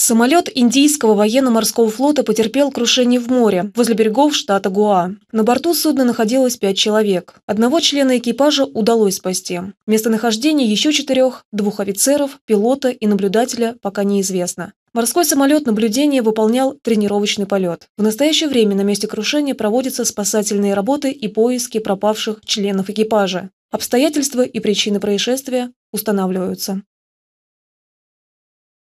Самолет индийского военно-морского флота потерпел крушение в море возле берегов штата Гуа. На борту судна находилось пять человек. Одного члена экипажа удалось спасти. Местонахождение еще четырех, двух офицеров, пилота и наблюдателя пока неизвестно. Морской самолет наблюдения выполнял тренировочный полет. В настоящее время на месте крушения проводятся спасательные работы и поиски пропавших членов экипажа. Обстоятельства и причины происшествия устанавливаются.